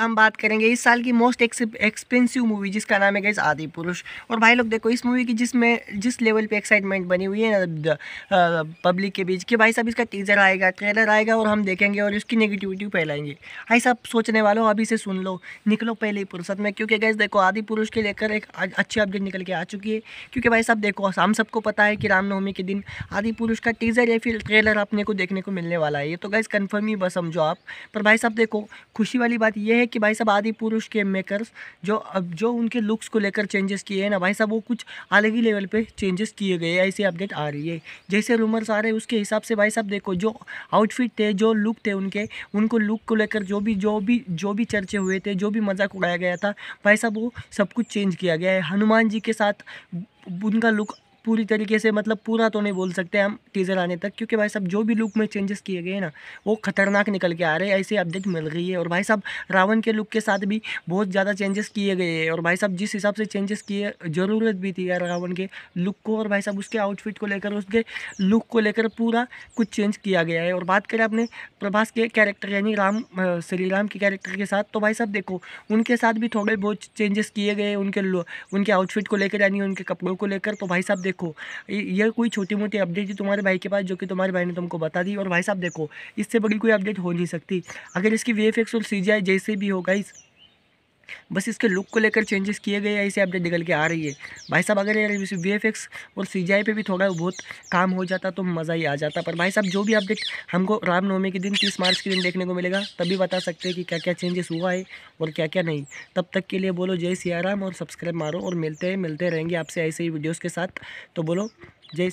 हम बात करेंगे इस साल की मोस्ट एक्सपेंसिव मूवी जिसका नाम है गैस आदि पुरुष और भाई लोग देखो इस मूवी की जिसमें जिस लेवल पे एक्साइटमेंट बनी हुई है ना पब्लिक के बीच कि भाई साहब इसका टीज़र आएगा ट्रेलर आएगा और हम देखेंगे और इसकी नेगेटिविटी फैलाएंगे भाई साहब सोचने वालों अभी से सुन लो निकलो पहले ही फुर्सत में क्योंकि गैस देखो आदि पुरुष के लेकर एक अच्छी अपडेट निकल के आ चुकी है क्योंकि भाई साहब देखो हम सबको पता है कि रामनवमी के दिन आदि पुरुष का टीज़र या फिर ट्रेलर अपने को देखने को मिलने वाला है ये तो गैस कन्फर्म ही बस समझो आप पर भाई साहब देखो खुशी वाली बात यह है कि भाई साहब आदि पुरुष के मेकर्स जो अब जो उनके लुक्स को लेकर चेंजेस किए हैं ना भाई साहब वो कुछ अलग ही लेवल पे चेंजेस किए गए ऐसी अपडेट आ रही है जैसे रूमर्स आ रहे हैं उसके हिसाब से भाई साहब देखो जो आउटफिट थे जो लुक थे उनके उनको लुक को लेकर जो भी जो भी जो भी चर्चे हुए थे जो भी मजाक उड़ाया गया था भाई साहब वो सब कुछ चेंज किया गया है हनुमान जी के साथ उनका लुक पूरी तरीके से मतलब पूरा तो नहीं बोल सकते हम टीज़र आने तक क्योंकि भाई साहब जो भी लुक में चेंजेस किए गए हैं ना वो खतरनाक निकल के आ रहे हैं ऐसी अपडेट मिल गई है और भाई साहब रावण के लुक के साथ भी बहुत ज़्यादा चेंजेस किए गए हैं और भाई साहब जिस हिसाब से चेंजेस किए ज़रूरत भी थी यार रावण के लुक को और भाई साहब उसके आउटफिट को लेकर उसके लुक को लेकर पूरा कुछ चेंज किया गया है और बात करें अपने प्रभास के कैरेक्टर यानी राम श्री राम के कैरेक्टर के साथ तो भाई साहब देखो उनके साथ भी थोड़े बहुत चेंजेस किए गए उनके उनके आउटफिट को लेकर यानी उनके कपड़ों को लेकर तो भाई साहब देखो देखो ये कोई छोटी मोटी अपडेट थी तुम्हारे भाई के पास जो कि तुम्हारे भाई ने तुमको बता दी और भाई साहब देखो इससे बड़ी कोई अपडेट हो नहीं सकती अगर इसकी वी और सी जैसे भी होगा इस बस इसके लुक को लेकर चेंजेस किए गए ऐसे अपडेट निकल के आ रही है भाई साहब अगर यार वी एफ एक्स और सी जी आई पे भी थोड़ा बहुत काम हो जाता तो मज़ा ही आ जाता पर भाई साहब जो भी अपडेट हमको रामनवमी के दिन तीस मार्च के दिन देखने को मिलेगा तभी बता सकते हैं कि क्या क्या चेंजेस हुआ है और क्या क्या नहीं तब तक के लिए बोलो जय राम और सब्सक्राइब मारो और मिलते हैं मिलते रहेंगे आपसे ऐसे ही वीडियोज़ के साथ तो बोलो जय